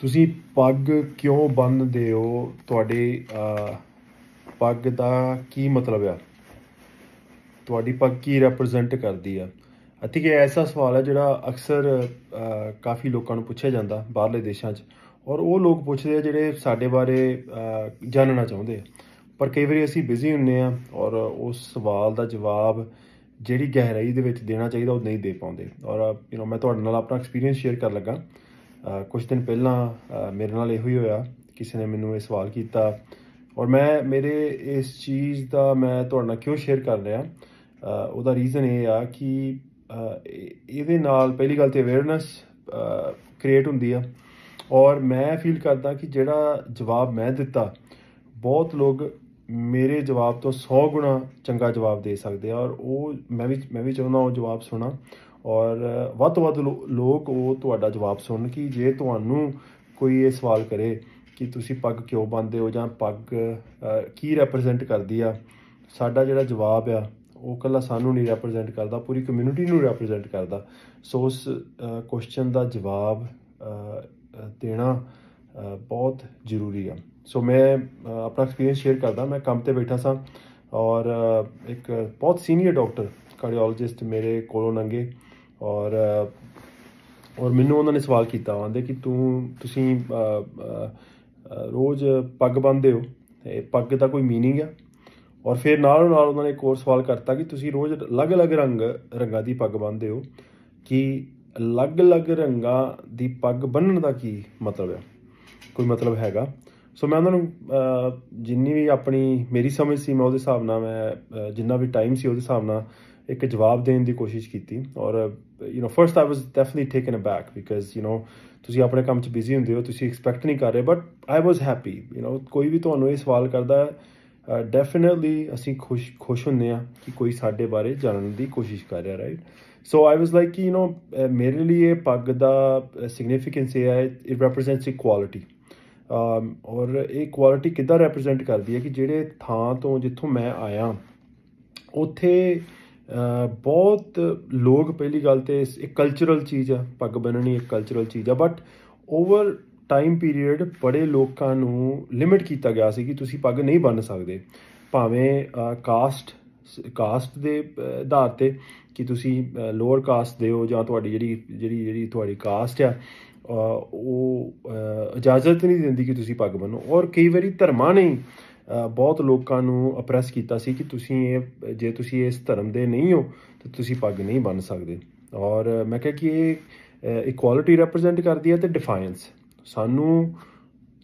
ਤੁਸੀਂ ਪੱਗ ਕਿਉਂ ਬੰਨ੍ਹਦੇ ਹੋ ਤੁਹਾਡੇ ਪੱਗ ਦਾ ਕੀ ਮਤਲਬ ਆ ਤੁਹਾਡੀ ਪੱਗ ਕੀ ਰਿਪਰੈਜ਼ੈਂਟ ਕਰਦੀ ਆ ਅਤੇ ਕਿ ਐਸਾ ਸਵਾਲ ਹੈ ਜਿਹੜਾ ਅਕਸਰ ਕਾਫੀ ਲੋਕਾਂ ਨੂੰ ਪੁੱਛਿਆ ਜਾਂਦਾ ਬਾਹਰਲੇ ਦੇਸ਼ਾਂ 'ਚ ਔਰ ਉਹ ਲੋਕ ਪੁੱਛਦੇ ਆ ਜਿਹੜੇ ਸਾਡੇ ਬਾਰੇ ਜਾਣਨਾ ਚਾਹੁੰਦੇ ਆ ਪਰ ਕਈ ਵਾਰੀ ਅਸੀਂ ਬਿਜ਼ੀ ਹੁੰਨੇ ਆ ਔਰ ਉਸ ਸਵਾਲ ਦਾ ਜਵਾਬ ਜਿਹੜੀ ਗਹਿਰਾਈ ਦੇ ਵਿੱਚ ਦੇਣਾ ਚਾਹੀਦਾ ਉਹ ਨਹੀਂ ਦੇ ਪਾਉਂਦੇ ਔਰ ਯੂ نو ਮੈਂ ਤੁਹਾਡੇ ਨਾਲ ਆਪਣਾ ਐਕਸਪੀਰੀਅੰਸ ਸ਼ੇਅਰ ਕਰਨ ਲੱਗਾ ਕੁਝ ਦਿਨ ਪਹਿਲਾਂ ਮੇਰੇ ਨਾਲ ਇਹੋ ਹੀ ਹੋਇਆ ਕਿਸੇ ਨੇ ਮੈਨੂੰ ਇਹ ਸਵਾਲ ਕੀਤਾ ਔਰ ਮੈਂ ਮੇਰੇ ਇਸ ਚੀਜ਼ ਦਾ ਮੈਂ ਤੁਹਾਡੇ ਨਾਲ ਕਿਉਂ ਸ਼ੇਅਰ ਕਰ ਰਿਹਾ ਉਹਦਾ ਰੀਜ਼ਨ ਇਹ ਆ ਕਿ ਇਹਦੇ ਨਾਲ ਪਹਿਲੀ ਗੱਲ ਤੇ ਅਵੇਅਰਨੈਸ ਕ੍ਰੀਏਟ ਹੁੰਦੀ ਆ ਔਰ ਮੈਂ ਫੀਲ ਕਰਦਾ ਕਿ ਜਿਹੜਾ ਜਵਾਬ ਮੈਂ ਦਿੱਤਾ ਬਹੁਤ ਲੋਕ ਮੇਰੇ ਜਵਾਬ ਤੋਂ 100 ਗੁਣਾ ਚੰਗਾ ਜਵਾਬ ਦੇ ਸਕਦੇ ਆ ਔਰ ਉਹ ਮੈਂ ਵੀ ਮੈਂ ਵੀ ਚਾਹੁੰਦਾ ਉਹ ਜਵਾਬ ਸੁਣਾ ਔਰ ਵੱਧ ਤੋਂ ਵੱਧ ਲੋਕ ਉਹ ਤੁਹਾਡਾ ਜਵਾਬ ਸੁਣਨ ਕਿ ਜੇ ਤੁਹਾਨੂੰ ਕੋਈ ਇਹ ਸਵਾਲ ਕਰੇ ਕਿ ਤੁਸੀਂ ਪੱਗ ਕਿਉਂ ਬੰਨਦੇ ਹੋ ਜਾਂ ਪੱਗ ਕੀ ਰਿਪਰੈਜ਼ੈਂਟ ਕਰਦੀ ਆ ਸਾਡਾ ਜਿਹੜਾ ਜਵਾਬ ਆ ਉਹ ਕੱਲਾ ਸਾਨੂੰ ਨਹੀਂ ਰਿਪਰੈਜ਼ੈਂਟ ਕਰਦਾ ਪੂਰੀ ਕਮਿਊਨਿਟੀ ਨੂੰ ਰਿਪਰੈਜ਼ੈਂਟ ਕਰਦਾ ਸੋ ਉਸ ਕੁਐਸਚਨ ਦਾ ਜਵਾਬ ਦੇਣਾ ਬਹੁਤ ਜ਼ਰੂਰੀ ਆ ਸੋ ਮੈਂ ਆਪਣਾ ਐਕਸਪੀਰੀਅੰਸ ਸ਼ੇਅਰ ਕਰਦਾ ਮੈਂ ਕੰਮ ਤੇ ਬੈਠਾ ਸਾਂ ਔਰ ਇੱਕ ਬਹੁਤ ਸੀਨੀਅਰ ਡਾਕਟਰ ਕਾਰਡੀਓਲੋਜਿਸਟ ਮੇਰੇ ਕੋਲੋਂ ਲੰਗੇ ਔਰ ਔਰ ਮੈਨੂੰ ਉਹਨਾਂ ਨੇ ਸਵਾਲ ਕੀਤਾ ਆਂਦੇ ਕਿ ਤੂੰ ਤੁਸੀਂ ਰੋਜ਼ ਪੱਗ ਬੰਨਦੇ ਹੋ ਤੇ ਪੱਗ ਦਾ ਕੋਈ मीनिंग ਆ ਔਰ ਫਿਰ ਨਾਲ ਨਾਲ ਉਹਨਾਂ ਨੇ ਇੱਕ ਹੋਰ ਸਵਾਲ ਕਰਤਾ ਕਿ ਤੁਸੀਂ ਰੋਜ਼ ਅਲੱਗ-ਅਲੱਗ ਰੰਗ ਰੰਗਾਂ ਦੀ ਪੱਗ ਬੰਨਦੇ ਹੋ ਕਿ ਅਲੱਗ-ਅਲੱਗ ਰੰਗਾਂ ਦੀ ਪੱਗ ਬੰਨਣ ਦਾ ਕੀ ਮਤਲਬ ਹੈ ਕੋਈ ਮਤਲਬ ਹੈਗਾ ਸੋ ਮੈਂ ਉਹਨਾਂ ਨੂੰ ਜਿੰਨੀ ਵੀ ਆਪਣੀ ਮੇਰੀ ਸਮਝ ਸੀ ਮੈਂ ਉਹਦੇ ਹਿਸਾਬ ਨਾਲ ਮੈਂ ਜਿੰਨਾ ਵੀ ਟਾਈਮ ਸੀ ਉਹਦੇ ਹਿਸਾਬ ਨਾਲ ਇੱਕ ਜਵਾਬ ਦੇਣ ਦੀ ਕੋਸ਼ਿਸ਼ ਕੀਤੀ ਔਰ you know first I was definitely taken aback because you know ਤੁਸੀਂ ਆਪਣੇ ਕੰਮ 'ਚ ਬਿਜ਼ੀ ਹੁੰਦੇ ਹੋ ਤੁਸੀਂ ਐਕਸਪੈਕਟ ਨਹੀਂ ਕਰ ਰਹੇ but I was happy you know ਕੋਈ ਵੀ ਤੁਹਾਨੂੰ ਇਹ ਸਵਾਲ ਕਰਦਾ ਡੈਫੀਨਿਟਲੀ ਅਸੀਂ ਖੁਸ਼ ਖੁਸ਼ ਹੁੰਨੇ ਆ ਕਿ ਕੋਈ ਸਾਡੇ ਬਾਰੇ ਜਾਣਨ ਦੀ ਕੋਸ਼ਿਸ਼ ਕਰ ਰਿਹਾ right so I was like you know ਮੇਰੇ ਲਈ ਇਹ ਪੱਗ ਦਾ ਸਿਗਨੀਫੀਕੈਂਸ ਇਹ ਹੈ ਇਟ ਰਿਪਰੈਜ਼ੈਂਟਸ ਇਕੁਆਲਿਟੀ ਔਰ ਇਹ ਕੁਆਲਿਟੀ ਕਿੱਦਾਂ ਰਿਪਰੈਜ਼ੈਂਟ ਕਰਦੀ ਹੈ ਕਿ ਜਿਹੜੇ ਥਾਂ ਤੋਂ ਜਿੱਥੋਂ ਮੈਂ ਆਇਆ ਉੱਥੇ ਬਹੁਤ ਲੋਕ ਪਹਿਲੀ ਗੱਲ ਤੇ ਇੱਕ ਕਲਚਰਲ ਚੀਜ਼ ਆ ਪੱਗ ਬੰਨਣੀ ਇੱਕ ਕਲਚਰਲ ਚੀਜ਼ ਆ ਬਟ ਓਵਰ ਟਾਈਮ ਪੀਰੀਅਡ ਬੜੇ ਲੋਕਾਂ ਨੂੰ ਲਿਮਿਟ ਕੀਤਾ ਗਿਆ ਸੀ ਕਿ ਤੁਸੀਂ ਪੱਗ ਨਹੀਂ ਬੰਨ ਸਕਦੇ ਭਾਵੇਂ ਕਾਸਟ ਕਾਸਟ ਦੇ ਆਧਾਰ ਤੇ ਕਿ ਤੁਸੀਂ ਲੋਅਰ ਕਾਸਟ ਦੇ ਹੋ ਜਾਂ ਤੁਹਾਡੀ ਜਿਹੜੀ ਜਿਹੜੀ ਜਿਹੜੀ ਤੁਹਾਡੀ ਕਾਸਟ ਆ ਉਹ ਇਜਾਜ਼ਤ ਨਹੀਂ ਦਿੰਦੀ ਕਿ ਤੁਸੀਂ ਪੱਗ ਬੰਨੋ ਔਰ ਕਈ ਵਾਰੀ ਧਰਮਾਂ ਨੇ ਬਹੁਤ ਲੋਕਾਂ ਨੂੰ ਅਪਰੈਸ ਕੀਤਾ ਸੀ ਕਿ ਤੁਸੀਂ ਇਹ ਜੇ ਤੁਸੀਂ ਇਸ ਧਰਮ ਦੇ ਨਹੀਂ ਹੋ ਤਾਂ ਤੁਸੀਂ ਪੱਗ ਨਹੀਂ ਬੰਨ ਸਕਦੇ ਔਰ ਮੈਂ ਕਿਹਾ ਕਿ ਇਹ ਇਕੁਆਲਿਟੀ ਰਿਪਰੈਜ਼ੈਂਟ ਕਰਦੀ ਹੈ ਤੇ ਡਿਫਾਈਨਸ ਸਾਨੂੰ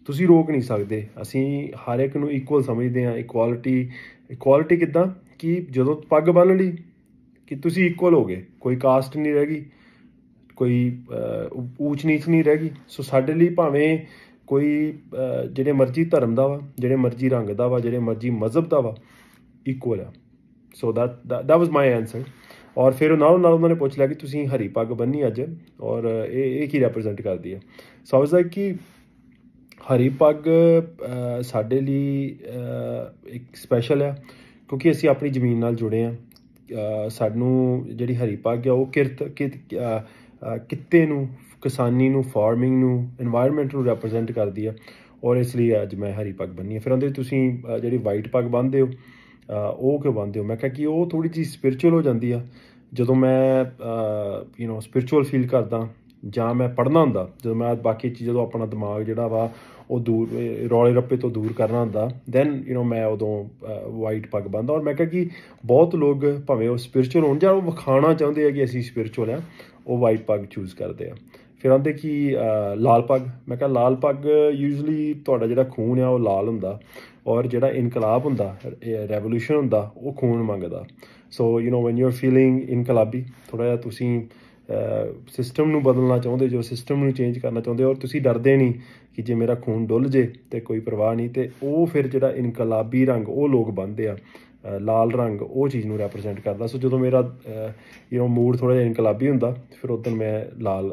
ਤੁਸੀਂ ਰੋਕ ਨਹੀਂ ਸਕਦੇ ਅਸੀਂ ਹਰ ਇੱਕ ਨੂੰ ਇਕੁਅਲ ਸਮਝਦੇ ਹਾਂ ਇਕੁਆਲਿਟੀ ਇਕੁਆਲਿਟੀ ਕਿਦਾਂ ਕਿ ਜਦੋਂ ਪੱਗ ਬੰਨ ਲਈ ਕਿ ਤੁਸੀਂ ਇਕੁਅਲ ਹੋਗੇ ਕੋਈ ਕਾਸਟ ਨਹੀਂ ਰਹਿ ਗਈ ਕੋਈ ਊਚ ਨੀਚ ਨਹੀਂ ਰਹਿ ਗਈ ਸੋ ਸਾਡੇ ਲਈ ਭਾਵੇਂ ਕੋਈ ਜਿਹੜੇ ਮਰਜ਼ੀ ਧਰਮ ਦਾ ਵਾ ਜਿਹੜੇ ਮਰਜ਼ੀ ਰੰਗ ਦਾ ਵਾ ਜਿਹੜੇ ਮਰਜ਼ੀ ਮਜ਼ਹਬ ਦਾ ਵਾ ਇਕੁਅਲ ਆ so that that was my answer ਔਰ ਫਿਰ ਉਹ ਨਾਲ ਨਾਲ ਉਹਨਾਂ ਨੇ ਪੁੱਛ ਲਿਆ ਕਿ ਤੁਸੀਂ ਹਰੀ ਪੱਗ ਬੰਨੀ ਅੱਜ ਔਰ ਇਹ ਇਹ ਕੀ ਰਿਪਰੈਜ਼ੈਂਟ ਕਰਦੀ ਹੈ ਸੋ ਆਈ ਲਾਈਕ ਕਿ ਹਰੀ ਪੱਗ ਸਾਡੇ ਲਈ ਇੱਕ ਸਪੈਸ਼ਲ ਆ ਕਿਉਂਕਿ ਅਸੀਂ ਆਪਣੀ ਜ਼ਮੀਨ ਨਾਲ ਜੁੜੇ ਆ ਸਾਨੂੰ ਜਿਹੜੀ ਹਰੀ ਪੱਗ ਆ ਉਹ ਕਿਰਤ ਕਿ ਕਿੱਤੇ ਨੂੰ ਕਿਸਾਨੀ ਨੂੰ ਫਾਰਮਿੰਗ ਨੂੰ এনवायरमेंट ਨੂੰ ਰਿਪਰੈਜ਼ੈਂਟ ਕਰਦੀ ਆ ਔਰ ਇਸ ਲਈ ਅੱਜ ਮੈਂ ਹਰੀ ਪੱਗ ਬੰਨੀ ਆ ਫਿਰ ਉਹਦੇ ਤੁਸੀਂ ਜਿਹੜੀ ਵਾਈਟ ਪੱਗ ਬੰਨਦੇ ਹੋ ਉਹ ਕਿਉਂ ਬੰਨਦੇ ਹੋ ਮੈਂ ਕਿਹਾ ਕਿ ਉਹ ਥੋੜੀ ਜੀ ਸਪਿਰਚੁਅਲ ਹੋ ਜਾਂਦੀ ਆ ਜਦੋਂ ਮੈਂ ਯੂ نو ਸਪਿਰਚੁਅਲ ਫੀਲ ਕਰਦਾ ਜਾਂ ਮੈਂ ਪੜਨਾ ਹੁੰਦਾ ਜਦੋਂ ਮੈਂ ਬਾਕੀ ਚੀਜ਼ ਜਦੋਂ ਆਪਣਾ ਦਿਮਾਗ ਜਿਹੜਾ ਵਾ ਉਹ ਦੂਰ ਰੌਲੇ ਰੱਪੇ ਤੋਂ ਦੂਰ ਕਰਨਾ ਹੁੰਦਾ ਦੈਨ ਯੂ نو ਮੈਂ ਉਦੋਂ ਵਾਈਟ ਪੱਗ ਬੰਨਦਾ ਔਰ ਮੈਂ ਕਿਹਾ ਕਿ ਬਹੁਤ ਲੋਕ ਭਾਵੇਂ ਉਹ ਸਪਿਰਚੁਅਲ ਹੋਣ ਜਾਂ ਉਹ ਵਿਖਾਣਾ ਚਾਹੁੰਦੇ ਆ ਕਿ ਅਸੀਂ ਸਪਿਰਚੁਅਲ ਆ ਉਹ ਵਾਈਟ ਪੱਗ ਚੂਜ਼ ਕਰਦੇ ਆ ਫਿਰ ਆਉਂਦੇ ਕਿ ਲਾਲ ਪੱਗ ਮੈਂ ਕਹਾਂ ਲਾਲ ਪੱਗ ਯੂਜੂਲੀ ਤੁਹਾਡਾ ਜਿਹੜਾ ਖੂਨ ਆ ਉਹ ਲਾਲ ਹੁੰਦਾ ਔਰ ਜਿਹੜਾ ਇਨਕਲਾਬ ਹੁੰਦਾ ਰੈਵੋਲੂਸ਼ਨ ਹੁੰਦਾ ਉਹ ਖੂਨ ਮੰਗਦਾ so you know when you are feeling ਇਨਕਲਾਬੀ ਥੋੜਾ ਜਿਹਾ ਤੁਸੀਂ ਸਿਸਟਮ ਨੂੰ ਬਦਲਣਾ ਚਾਹੁੰਦੇ ਜੋ ਸਿਸਟਮ ਨੂੰ ਚੇਂਜ ਕਰਨਾ ਚਾਹੁੰਦੇ ਔਰ ਤੁਸੀਂ ਡਰਦੇ ਨਹੀਂ ਕਿ ਜੇ ਮੇਰਾ ਖੂਨ ਡੁੱਲ ਜੇ ਤੇ ਕੋਈ ਪਰਵਾਹ ਨਹੀਂ ਤੇ ਉਹ ਫਿਰ ਜਿਹੜਾ ਇਨਕਲਾਬੀ ਰੰਗ ਉਹ ਲੋਕ ਬੰਦੇ ਆ ਲਾਲ ਰੰਗ ਉਹ ਚੀਜ਼ ਨੂੰ ਰੈਪਰੈਜ਼ੈਂਟ ਕਰਦਾ ਸੋ ਜਦੋਂ ਮੇਰਾ ਯੂ نو ਮੂਡ ਥੋੜਾ ਜਿਹਾ ਇਨਕਲਾਬੀ ਹੁੰਦਾ ਫਿਰ ਉਦੋਂ ਮੈਂ ਲਾਲ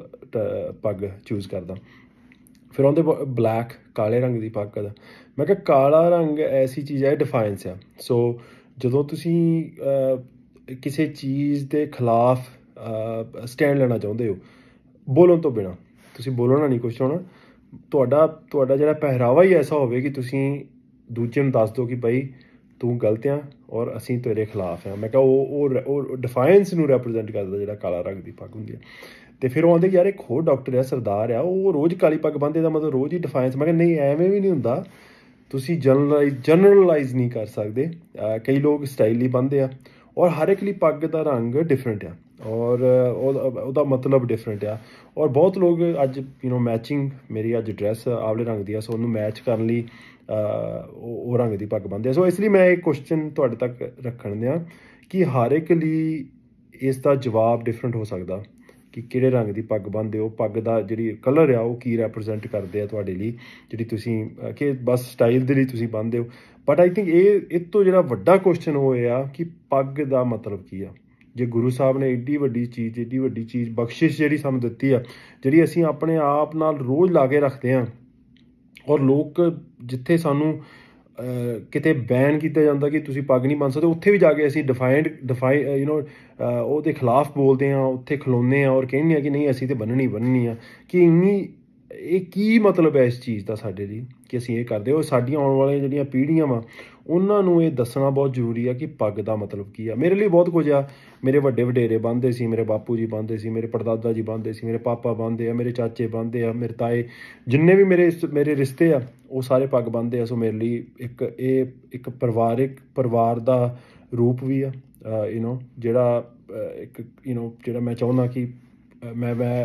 ਪੱਗ ਚੂਜ਼ ਕਰਦਾ ਫਿਰ ਉਹਦੇ ਬਲੈਕ ਕਾਲੇ ਰੰਗ ਦੀ ਪੱਗ ਦਾ ਮੈਂ ਕਿਹਾ ਕਾਲਾ ਰੰਗ ਐਸੀ ਚੀਜ਼ ਹੈ ਡਿਫਾਈਨਸ ਆ ਸੋ ਜਦੋਂ ਤੁਸੀਂ ਕਿਸੇ ਚੀਜ਼ ਦੇ ਖਿਲਾਫ ਸਟੈਂਡ ਲੈਣਾ ਚਾਹੁੰਦੇ ਹੋ ਬੋਲਣ ਤੋਂ ਬਿਨਾ ਤੁਸੀਂ ਬੋਲਣਾ ਨਹੀਂ ਕੁਝ ਹੋਣਾ ਤੁਹਾਡਾ ਤੁਹਾਡਾ ਜਿਹੜਾ ਪਹਿਰਾਵਾ ਹੀ ਐਸਾ ਹੋਵੇ ਕਿ ਤੁਸੀਂ ਦੂਜੇ ਨੂੰ ਦੱਸ ਦਿਓ ਕਿ ਭਾਈ ਤੂੰ ਗਲਤ ਆ ਔਰ ਅਸੀਂ ਤੇਰੇ ਖਿਲਾਫ ਆ ਮੈਂ ਕਿਹਾ ਉਹ ਉਹ ਡਿਫਾਈਨਸ ਨੂੰ ਰੈਪਰੈਜ਼ੈਂਟ ਕਰਦਾ ਜਿਹੜਾ ਕਾਲਾ ਰੰਗ ਦੀ ਪੱਗ ਹੁੰਦੀ ਆ ਤੇ ਫਿਰ ਉਹ ਆਂਦੇ ਯਾਰ ਇੱਕ ਹੋਰ ਡਾਕਟਰ ਆ ਸਰਦਾਰ ਆ ਉਹ ਰੋਜ਼ ਕਾਲੀ ਪੱਗ ਬੰਦੇ ਦਾ ਮਤਲਬ ਰੋਜ਼ ਹੀ ਡਿਫਾਈਨਸ ਮੈਂ ਕਿਹਾ ਨਹੀਂ ਐਵੇਂ ਵੀ ਨਹੀਂ ਹੁੰਦਾ ਤੁਸੀਂ ਜਨਰਲਾਈਜ਼ ਜਨਰਲਾਈਜ਼ ਨਹੀਂ ਕਰ ਸਕਦੇ ਕਈ ਲੋਕ ਸਟਾਈਲੀ ਬੰਦੇ ਆ ਔਰ ਹਰ ਇੱਕ ਲਈ ਪੱਗ ਦਾ ਰੰਗ ਡਿਫਰੈਂਟ ਆ ਔਰ ਉਹਦਾ ਮਤਲਬ ਡਿਫਰੈਂਟ ਆ ਔਰ ਬਹੁਤ ਲੋਕ ਅੱਜ ਯੂ نو ਮੈਚਿੰਗ ਮੇਰੀ ਅੱਜ ਡਰੈਸ ਆਵਲੇ ਰੰਗ ਦੀ ਆ ਸੋ ਉਹਨੂੰ ਮੈਚ ਕਰਨ ਲਈ ਉਹ ਰੰਗ ਦੀ ਪੱਗ ਬੰਨਦੇ ਸੋ ਇਸ ਲਈ ਮੈਂ ਇੱਕ ਕੁਐਸਚਨ ਤੁਹਾਡੇ ਤੱਕ ਰੱਖਣ ਦਿਆਂ ਕਿ ਹਰ ਇੱਕ ਲਈ ਇਸ ਦਾ ਜਵਾਬ ਡਿਫਰੈਂਟ ਹੋ ਸਕਦਾ ਕਿ ਕਿਹੜੇ ਰੰਗ ਦੀ ਪੱਗ ਬੰਨਦੇ ਹੋ ਪੱਗ ਦਾ ਜਿਹੜੀ ਕਲਰ ਆ ਉਹ ਕੀ ਰਿਪਰੈਜ਼ੈਂਟ ਕਰਦੇ ਆ ਤੁਹਾਡੇ ਲਈ ਜਿਹੜੀ ਤੁਸੀਂ ਕਿ ਬਸ ਸਟਾਈਲ ਦੇ ਲਈ ਤੁਸੀਂ ਬੰਨਦੇ ਹੋ ਬਟ ਆਈ ਥਿੰਕ ਇਹ ਇਤੋਂ ਜਿਹੜਾ ਵੱਡਾ ਕੁਐਸਚਨ ਹੋਇਆ ਕਿ ਪੱਗ ਦਾ ਮਤਲਬ ਕੀ ਆ ਜੇ ਗੁਰੂ ਸਾਹਿਬ ਨੇ ਏਡੀ ਵੱਡੀ ਚੀਜ਼ ਏਡੀ ਵੱਡੀ ਚੀਜ਼ ਬਖਸ਼ਿਸ਼ ਜਿਹੜੀ ਸਾਨੂੰ ਦਿੱਤੀ ਆ ਜਿਹੜੀ ਅਸੀਂ ਆਪਣੇ ਆਪ ਨਾਲ ਰੋਜ਼ ਲਾ ਕੇ ਰੱਖਦੇ ਆ ਔਰ ਲੋਕ ਜਿੱਥੇ ਸਾਨੂੰ ਕਿਤੇ ਬੈਨ ਕੀਤਾ ਜਾਂਦਾ ਕਿ ਤੁਸੀਂ ਪੱਗ ਨਹੀਂ ਬੰਨ ਸਕਦੇ ਉੱਥੇ ਵੀ ਜਾ ਕੇ ਅਸੀਂ ਡਿਫਾਈਨਡ ਡਿਫਾਈ ਯੂ نو ਉਹਦੇ ਖਿਲਾਫ ਬੋਲਦੇ ਆ ਉੱਥੇ ਖਲੋਨੇ ਆ ਔਰ ਕਹਿੰਦੇ ਆ ਕਿ ਨਹੀਂ ਅਸੀਂ ਤੇ ਬੰਨਣੀ ਬੰਨਣੀ ਆ ਕਿ ਇੰਨੀ ਇਹ ਕੀ ਮਤਲਬ ਹੈ ਇਸ ਚੀਜ਼ ਦਾ ਸਾਡੇ ਲਈ ਕਿ ਅਸੀਂ ਇਹ ਕਰਦੇ ਹੋ ਸਾਡੀਆਂ ਆਉਣ ਵਾਲੀਆਂ ਜਿਹੜੀਆਂ ਪੀੜ੍ਹੀਆਂ ਵਾ ਉਹਨਾਂ ਨੂੰ ਇਹ ਦੱਸਣਾ ਬਹੁਤ ਜ਼ਰੂਰੀ ਆ ਕਿ ਪੱਗ ਦਾ ਮਤਲਬ ਕੀ ਆ ਮੇਰੇ ਲਈ ਬਹੁਤ ਕੁਝ ਆ ਮੇਰੇ ਵੱਡੇ ਵਡੇਰੇ ਬੰਦੇ ਸੀ ਮੇਰੇ ਬਾਪੂ ਜੀ ਬੰਦੇ ਸੀ ਮੇਰੇ ਪਰਦਾਦਾ ਜੀ ਬੰਦੇ ਸੀ ਮੇਰੇ ਪਾਪਾ ਬੰਦੇ ਆ ਮੇਰੇ ਚਾਚੇ ਬੰਦੇ ਆ ਮੇਰੇ ਤਾਏ ਜਿੰਨੇ ਵੀ ਮੇਰੇ ਮੇਰੇ ਰਿਸ਼ਤੇ ਆ ਉਹ ਸਾਰੇ ਪੱਗ ਬੰਦੇ ਆ ਸੋ ਮੇਰੇ ਲਈ ਇੱਕ ਇਹ ਇੱਕ ਪਰਿਵਾਰਿਕ ਪਰਿਵਾਰ ਦਾ ਰੂਪ ਵੀ ਆ ਯੂ نو ਜਿਹੜਾ ਇੱਕ ਯੂ نو ਜਿਹੜਾ ਮੈਂ ਚਾਹੁੰਦਾ ਕਿ ਮੈਂ ਮੈਂ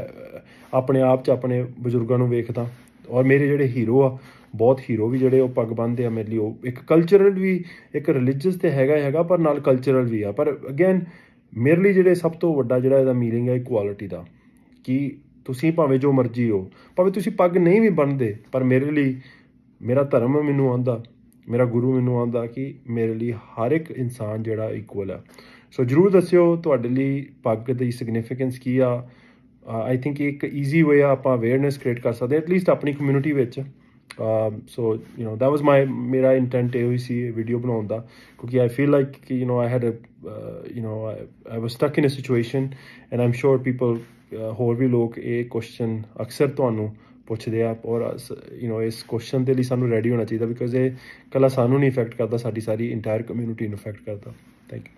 ਆਪਣੇ ਆਪ 'ਚ ਆਪਣੇ ਬਜ਼ੁਰਗਾਂ ਨੂੰ ਵੇਖਦਾ ਔਰ ਮੇਰੇ ਜਿਹੜੇ ਹੀਰੋ ਆ ਬਹੁਤ ਹੀਰੋ ਵੀ ਜਿਹੜੇ ਉਹ ਪੱਗ ਬੰਨਦੇ ਆ ਮੇਰੇ ਲਈ ਉਹ ਇੱਕ ਕਲਚਰਲ ਵੀ ਇੱਕ ਰਿਲੀਜੀਅਸ ਤੇ ਹੈਗਾ ਹੈਗਾ ਪਰ ਨਾਲ ਕਲਚਰਲ ਵੀ ਆ ਪਰ ਅਗੇਨ ਮੇਰੇ ਲਈ ਜਿਹੜੇ ਸਭ ਤੋਂ ਵੱਡਾ ਜਿਹੜਾ ਇਹਦਾ ਮੀਨਿੰਗ ਹੈ ਇਕੁਆਲਿਟੀ ਦਾ ਕਿ ਤੁਸੀਂ ਭਾਵੇਂ ਜੋ ਮਰਜ਼ੀ ਹੋ ਭਾਵੇਂ ਤੁਸੀਂ ਪੱਗ ਨਹੀਂ ਵੀ ਬੰਨਦੇ ਪਰ ਮੇਰੇ ਲਈ ਮੇਰਾ ਧਰਮ ਮੈਨੂੰ ਆਂਦਾ ਮੇਰਾ ਗੁਰੂ ਮੈਨੂੰ ਆਂਦਾ ਕਿ ਮੇਰੇ ਲਈ ਹਰ ਇੱਕ ਇਨਸਾਨ ਜਿਹੜਾ ਇਕੁਅਲ ਆ ਸੋ ਜਰੂਰ ਦੱਸਿਓ ਤੁਹਾਡੇ ਲਈ ਪੱਗ ਦੀ ਸਿਗਨੀਫੀਕੈਂਸ ਕੀ ਆ ਆਈ uh, ਥਿੰਕ ਇੱਕ ਈਜ਼ੀ ਵੇ ਆ ਆਪਾਂ ਅਵੇਅਰਨੈਸ ਕ੍ਰੀਏਟ ਕਰ ਸਕਦੇ ਐਟ ਲੀਸਟ ਆਪਣੀ ਕਮਿਊਨਿਟੀ ਵਿੱਚ ਸੋ ਯੂ نو ਦੈਟ ਵਾਸ ਮਾਈ ਮੇਰਾ ਇੰਟੈਂਟ ਇਹ ਹੋਈ ਸੀ ਵੀਡੀਓ ਬਣਾਉਣ ਦਾ ਕਿਉਂਕਿ ਆਈ ਫੀਲ ਲਾਈਕ ਕਿ you know I had a you know I was stuck in a situation and I'm sure people ਹੋਰ ਵੀ ਲੋਕ ਇਹ ਕੁਐਸਚਨ ਅਕਸਰ ਤੁਹਾਨੂੰ ਪੁੱਛਦੇ ਆ ਔਰ ਯੂ uh, نو ਇਸ ਕੁਐਸਚਨ ਦੇ ਲਈ ਸਾਨੂੰ ਰੈਡੀ ਹੋਣਾ ਚਾਹੀਦਾ ਬਿਕਾਜ਼ ਇਹ ਕੱਲਾ ਸਾਨੂੰ ਨਹੀਂ ਇਫੈਕਟ ਕਰਦਾ ਸਾਡੀ ਸਾਰੀ ਇੰਟਾਇਰ ਕਮਿਊਨਿਟੀ ਨੂੰ ਇਫੈਕਟ ਕਰਦਾ ਥੈਂਕ ਯੂ